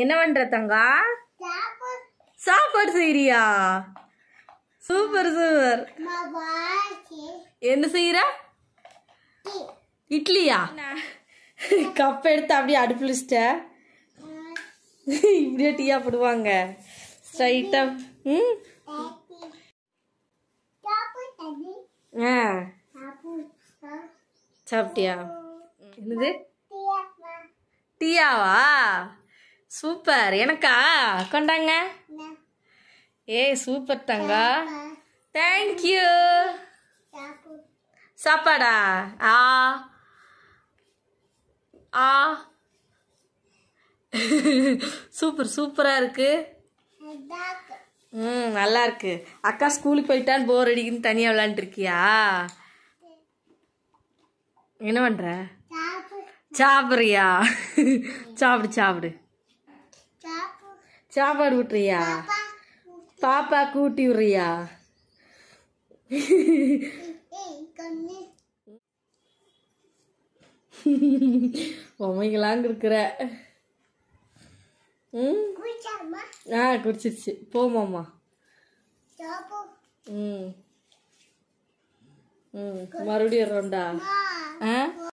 என்ன பண்ற தங்கா சாப்பாடு செய்யறியா சூப்பர் சூப்பர் என்ன செய்யற இட்லியா கப் எடுத்து அப்படியே அடுப்பு இப்படியே டீயா போடுவாங்க ஸ்ட்ரைட்டா ம் ஆ சாப்பிட்டியா என்னது டீயாவா சூப்பர் எனக்கா கொண்டாங்க ஏய் சூப்பர் தங்கா தேங்க்யூ சாப்பாடா ஆ ஆ சூப்பர் சூப்பராக இருக்கு ம் நல்லா இருக்கு அக்கா ஸ்கூலுக்கு போயிட்டான்னு போர் அடிக்குன்னு தனியாக விளாண்டுருக்கியா என்ன பண்ணுற சாப்பிட்றியா சாப்பிடு சாப்பிடு சாப்பாடு விட்டுறியா பாப்பா கூட்டி விடுறியா பொம்மைங்களாங்க இருக்கிற ம் ஆ குடிச்சிருச்சு போமாம்மா ம் ம் மறுபடியும் ரெண்டா ஆ